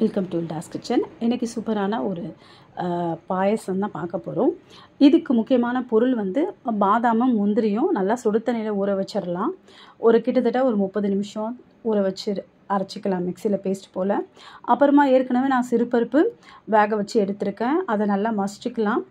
welcome to toss kitchen இன்றைக்கி சூப்பரான ஒரு பாயசம் தான் பார்க்க போகிறோம் இதுக்கு முக்கியமான பொருள் வந்து பாதாமும் முந்திரியும் நல்லா சுடு தண்ணியில் ஊற வச்சிடலாம் ஒரு கிட்டத்தட்ட ஒரு முப்பது நிமிஷம் ஊற வச்சு அரைச்சிக்கலாம் மிக்சியில் பேஸ்ட் போல் அப்புறமா ஏற்கனவே நான் சிறுபருப்பு வேக வச்சு எடுத்திருக்கேன் அதை நல்லா மசிச்சுக்கலாம்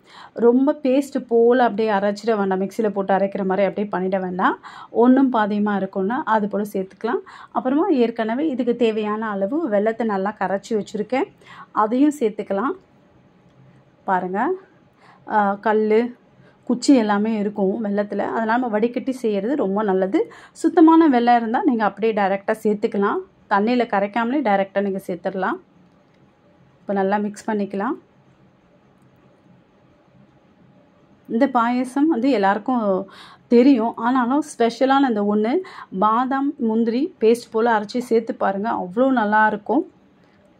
ரொம்ப பேஸ்ட்டு போல் அப்படியே அரைச்சிட வேண்டாம் மிக்சியில் போட்டு அரைக்கிற மாதிரி அப்படியே பண்ணிட வேண்டாம் ஒன்றும் பாதியமாக இருக்கும்னா அது போல் சேர்த்துக்கலாம் அப்புறமா ஏற்கனவே இதுக்கு தேவையான அளவு வெள்ளத்தை நல்லா கரைச்சி வச்சுருக்கேன் அதையும் சேர்த்துக்கலாம் பாருங்கள் கல் குச்சி எல்லாமே இருக்கும் வெள்ளத்தில் அதனால் நம்ம வடிகட்டி செய்கிறது ரொம்ப நல்லது சுத்தமான வெள்ளம் இருந்தால் நீங்கள் அப்படியே டைரெக்டாக சேர்த்துக்கலாம் தண்ணியில் கரைக்காமலே டைரெக்டாக நீங்கள் சேர்த்துடலாம் இப்போ நல்லா மிக்ஸ் பண்ணிக்கலாம் இந்த பாயசம் வந்து எல்லாருக்கும் தெரியும் ஆனாலும் ஸ்பெஷலான இந்த ஒன்று பாதாம் முந்திரி பேஸ்ட் போல் அரைச்சி சேர்த்து பாருங்கள் அவ்வளோ நல்லாயிருக்கும்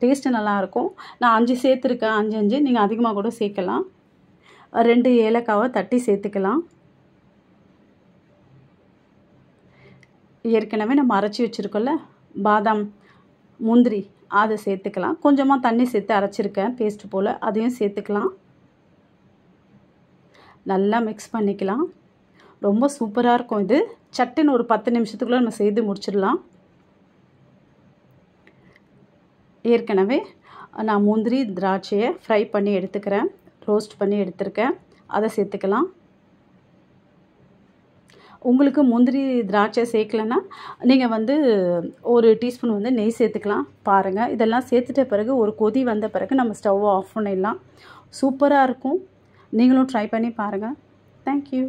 டேஸ்ட்டு நல்லாயிருக்கும் நான் அஞ்சு சேர்த்துருக்கேன் அஞ்சு அஞ்சு நீங்கள் அதிகமாக கூட சேர்க்கலாம் ரெண்டு ஏலக்காவை தட்டி சேர்த்துக்கலாம் ஏற்கனவே நம்ம அரைச்சி வச்சுருக்கோம்ல பாதாம் முந்திரி அதை சேர்த்துக்கலாம் கொஞ்சமாக தண்ணி சேர்த்து அரைச்சிருக்கேன் பேஸ்ட்டு போல் அதையும் சேர்த்துக்கலாம் நல்லா மிக்ஸ் பண்ணிக்கலாம் ரொம்ப சூப்பராக இருக்கும் இது சட்டுன்னு ஒரு பத்து நிமிஷத்துக்குள்ளே நம்ம செய்து முடிச்சிடலாம் ஏற்கனவே நான் முந்திரி திராட்சையை ஃப்ரை பண்ணி எடுத்துக்கிறேன் ரோஸ்ட் பண்ணி எடுத்துருக்கேன் அதை சேர்த்துக்கலாம் உங்களுக்கு முந்திரி திராட்சை சேர்க்கலன்னா நீங்கள் வந்து ஒரு டீஸ்பூன் வந்து நெய் சேர்த்துக்கலாம் பாருங்கள் இதெல்லாம் சேர்த்துட்ட பிறகு ஒரு கொதி வந்த பிறகு நம்ம ஸ்டவ்வை ஆஃப் பண்ணிடலாம் சூப்பராக இருக்கும் நீங்களும் ட்ரை பண்ணி பாருங்கள் தேங்க்யூ